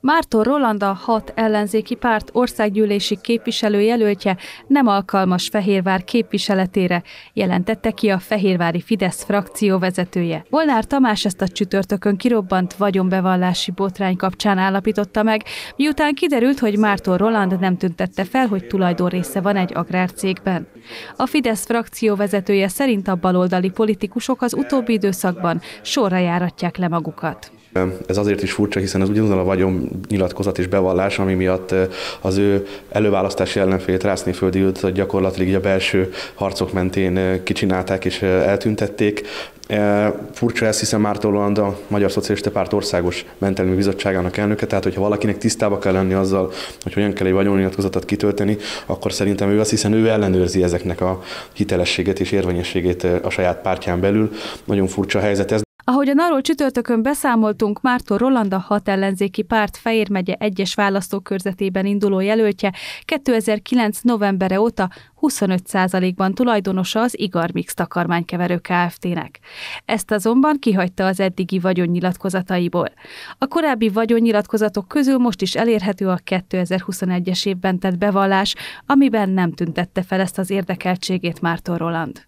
Márton Rolanda hat ellenzéki párt országgyűlési képviselő jelöltje nem alkalmas Fehérvár képviseletére, jelentette ki a Fehérvári Fidesz frakció vezetője. Volnár Tamás ezt a csütörtökön kirobbant vagyonbevallási botrány kapcsán állapította meg, miután kiderült, hogy Márton Roland nem tüntette fel, hogy tulajdon része van egy agrárcégben. A Fidesz frakció vezetője szerint a baloldali politikusok az utóbbi időszakban sorra járatják le magukat. Ez azért is furcsa, hiszen az ugyanaz a vagyon nyilatkozat és bevallás, ami miatt az ő előválasztási ellenfélét Rászni Földi őt gyakorlatilag a belső harcok mentén kicsinálták és eltüntették. E, furcsa ez, hiszen Mártó a Magyar Szocialista Párt Országos Mentelmi Bizottságának elnöke, tehát hogyha valakinek tisztába kell lenni azzal, hogy hogyan kell egy vagyonnyilatkozatot kitölteni, akkor szerintem ő az, hiszen ő ellenőrzi ezeknek a hitelességet és érvényességét a saját pártján belül. Nagyon furcsa helyzet ez, Ahogyan arról csütörtökön beszámoltunk, Roland a hat ellenzéki párt Fejér megye egyes választókörzetében induló jelöltje 2009. novembere óta 25%-ban tulajdonosa az Igarmix takarmánykeverő Kft-nek. Ezt azonban kihagyta az eddigi vagyonnyilatkozataiból. A korábbi vagyonnyilatkozatok közül most is elérhető a 2021-es évben tett bevallás, amiben nem tüntette fel ezt az érdekeltségét Márton Roland.